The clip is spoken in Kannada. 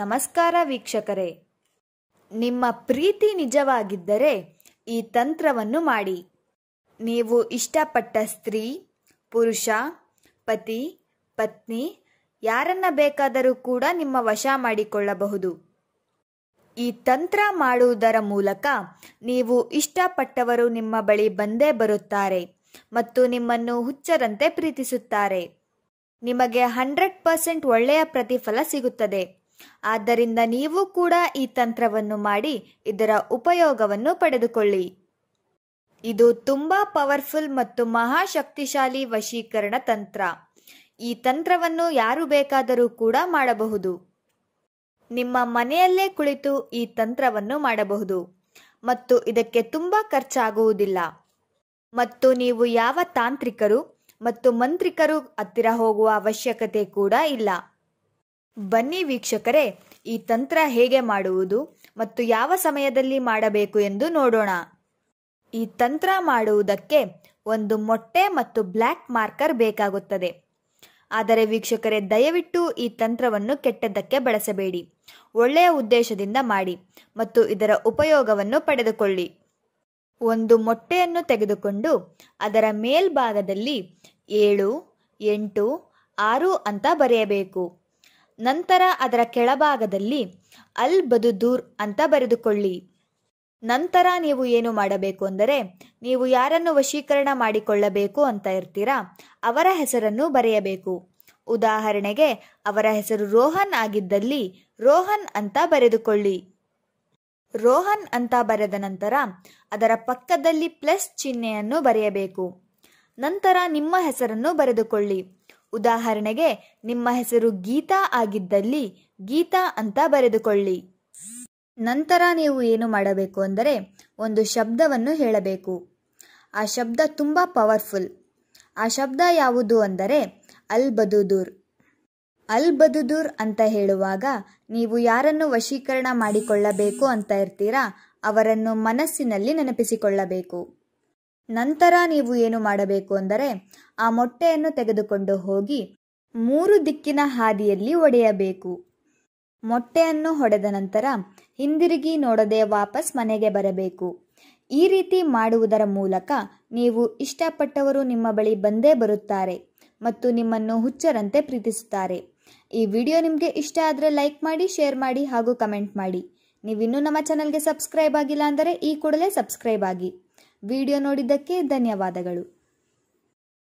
ನಮಸ್ಕಾರ ವೀಕ್ಷಕರೇ ನಿಮ್ಮ ಪ್ರೀತಿ ನಿಜವಾಗಿದ್ದರೆ ಈ ತಂತ್ರವನ್ನು ಮಾಡಿ ನೀವು ಇಷ್ಟಪಟ್ಟ ಸ್ತ್ರೀ ಪುರುಷ ಪತಿ ಪತ್ನಿ ಯಾರನ್ನ ಬೇಕಾದರೂ ಕೂಡ ನಿಮ್ಮ ವಶ ಮಾಡಿಕೊಳ್ಳಬಹುದು ಈ ತಂತ್ರ ಮಾಡುವುದರ ಮೂಲಕ ನೀವು ಇಷ್ಟಪಟ್ಟವರು ನಿಮ್ಮ ಬಳಿ ಬಂದೇ ಬರುತ್ತಾರೆ ಮತ್ತು ನಿಮ್ಮನ್ನು ಹುಚ್ಚರಂತೆ ಪ್ರೀತಿಸುತ್ತಾರೆ ನಿಮಗೆ ಹಂಡ್ರೆಡ್ ಪರ್ಸೆಂಟ್ ಒಳ್ಳೆಯ ಪ್ರತಿಫಲ ಸಿಗುತ್ತದೆ ಆದ್ದರಿಂದ ನೀವು ಕೂಡ ಈ ತಂತ್ರವನ್ನು ಮಾಡಿ ಇದರ ಉಪಯೋಗವನ್ನು ಪಡೆದುಕೊಳ್ಳಿ ಇದು ತುಂಬಾ ಪವರ್ಫುಲ್ ಮತ್ತು ಮಹಾಶಕ್ತಿಶಾಲಿ ವಶೀಕರಣ ತಂತ್ರ ಈ ತಂತ್ರವನ್ನು ಯಾರು ಬೇಕಾದರೂ ಕೂಡ ಮಾಡಬಹುದು ನಿಮ್ಮ ಮನೆಯಲ್ಲೇ ಕುಳಿತು ಈ ತಂತ್ರವನ್ನು ಮಾಡಬಹುದು ಮತ್ತು ಇದಕ್ಕೆ ತುಂಬಾ ಖರ್ಚಾಗುವುದಿಲ್ಲ ಮತ್ತು ನೀವು ಯಾವ ತಾಂತ್ರಿಕರು ಮತ್ತು ಮಂತ್ರಿಕರು ಹತ್ತಿರ ಹೋಗುವ ಅವಶ್ಯಕತೆ ಕೂಡ ಇಲ್ಲ ಬನ್ನಿ ವೀಕ್ಷಕರೇ ಈ ತಂತ್ರ ಹೇಗೆ ಮಾಡುವುದು ಮತ್ತು ಯಾವ ಸಮಯದಲ್ಲಿ ಮಾಡಬೇಕು ಎಂದು ನೋಡೋಣ ಈ ತಂತ್ರ ಮಾಡುವುದಕ್ಕೆ ಒಂದು ಮೊಟ್ಟೆ ಮತ್ತು ಬ್ಲ್ಯಾಕ್ ಮಾರ್ಕರ್ ಬೇಕಾಗುತ್ತದೆ ಆದರೆ ವೀಕ್ಷಕರೇ ದಯವಿಟ್ಟು ಈ ತಂತ್ರವನ್ನು ಕೆಟ್ಟದ್ದಕ್ಕೆ ಬಳಸಬೇಡಿ ಒಳ್ಳೆಯ ಉದ್ದೇಶದಿಂದ ಮಾಡಿ ಮತ್ತು ಇದರ ಉಪಯೋಗವನ್ನು ಪಡೆದುಕೊಳ್ಳಿ ಒಂದು ಮೊಟ್ಟೆಯನ್ನು ತೆಗೆದುಕೊಂಡು ಅದರ ಮೇಲ್ಭಾಗದಲ್ಲಿ ಏಳು ಎಂಟು ಆರು ಅಂತ ಬರೆಯಬೇಕು ನಂತರ ಅದರ ಕೆಳಭಾಗದಲ್ಲಿ ಅಲ್ ಬದುದೂರ್ ಅಂತ ಬರೆದುಕೊಳ್ಳಿ ನಂತರ ನೀವು ಏನು ಮಾಡಬೇಕು ಅಂದರೆ ನೀವು ಯಾರನ್ನು ವಶೀಕರಣ ಮಾಡಿಕೊಳ್ಳಬೇಕು ಅಂತ ಇರ್ತೀರಾ ಅವರ ಹೆಸರನ್ನು ಬರೆಯಬೇಕು ಉದಾಹರಣೆಗೆ ಅವರ ಹೆಸರು ರೋಹನ್ ಆಗಿದ್ದಲ್ಲಿ ರೋಹನ್ ಅಂತ ಬರೆದುಕೊಳ್ಳಿ ರೋಹನ್ ಅಂತ ಬರೆದ ನಂತರ ಅದರ ಪಕ್ಕದಲ್ಲಿ ಪ್ಲಸ್ ಚಿಹ್ನೆಯನ್ನು ಬರೆಯಬೇಕು ನಂತರ ನಿಮ್ಮ ಹೆಸರನ್ನು ಬರೆದುಕೊಳ್ಳಿ ಉದಾಹರಣೆಗೆ ನಿಮ್ಮ ಹೆಸರು ಗೀತಾ ಆಗಿದ್ದಲ್ಲಿ ಗೀತಾ ಅಂತ ಬರೆದುಕೊಳ್ಳಿ ನಂತರ ನೀವು ಏನು ಮಾಡಬೇಕು ಅಂದರೆ ಒಂದು ಶಬ್ದವನ್ನು ಹೇಳಬೇಕು ಆ ಶಬ್ದ ತುಂಬ ಪವರ್ಫುಲ್ ಆ ಶಬ್ದ ಯಾವುದು ಅಂದರೆ ಅಲ್ ಬದುದೂರ್ ಅಲ್ ಬದುದೂರ್ ಅಂತ ಹೇಳುವಾಗ ನೀವು ಯಾರನ್ನು ವಶೀಕರಣ ಮಾಡಿಕೊಳ್ಳಬೇಕು ಅಂತ ಇರ್ತೀರಾ ಅವರನ್ನು ಮನಸ್ಸಿನಲ್ಲಿ ನೆನಪಿಸಿಕೊಳ್ಳಬೇಕು ನಂತರ ನೀವು ಏನು ಮಾಡಬೇಕು ಅಂದರೆ ಆ ಮೊಟ್ಟೆಯನ್ನು ತೆಗೆದುಕೊಂಡು ಹೋಗಿ ಮೂರು ದಿಕ್ಕಿನ ಹಾದಿಯಲ್ಲಿ ಒಡೆಯಬೇಕು ಮೊಟ್ಟೆಯನ್ನು ಹೊಡೆದ ನಂತರ ಹಿಂದಿರುಗಿ ನೋಡದೆ ವಾಪಸ್ ಮನೆಗೆ ಬರಬೇಕು ಈ ರೀತಿ ಮಾಡುವುದರ ಮೂಲಕ ನೀವು ಇಷ್ಟಪಟ್ಟವರು ನಿಮ್ಮ ಬಳಿ ಬಂದೇ ಬರುತ್ತಾರೆ ಮತ್ತು ನಿಮ್ಮನ್ನು ಹುಚ್ಚರಂತೆ ಪ್ರೀತಿಸುತ್ತಾರೆ ಈ ವಿಡಿಯೋ ನಿಮಗೆ ಇಷ್ಟ ಆದರೆ ಲೈಕ್ ಮಾಡಿ ಶೇರ್ ಮಾಡಿ ಹಾಗೂ ಕಮೆಂಟ್ ಮಾಡಿ ನೀವಿನ್ನೂ ನಮ್ಮ ಚಾನಲ್ಗೆ ಸಬ್ಸ್ಕ್ರೈಬ್ ಆಗಿಲ್ಲ ಅಂದರೆ ಈ ಕೂಡಲೇ ಸಬ್ಸ್ಕ್ರೈಬ್ ಆಗಿ ವಿಡಿಯೋ ನೋಡಿದ್ದಕ್ಕೆ ಧನ್ಯವಾದಗಳು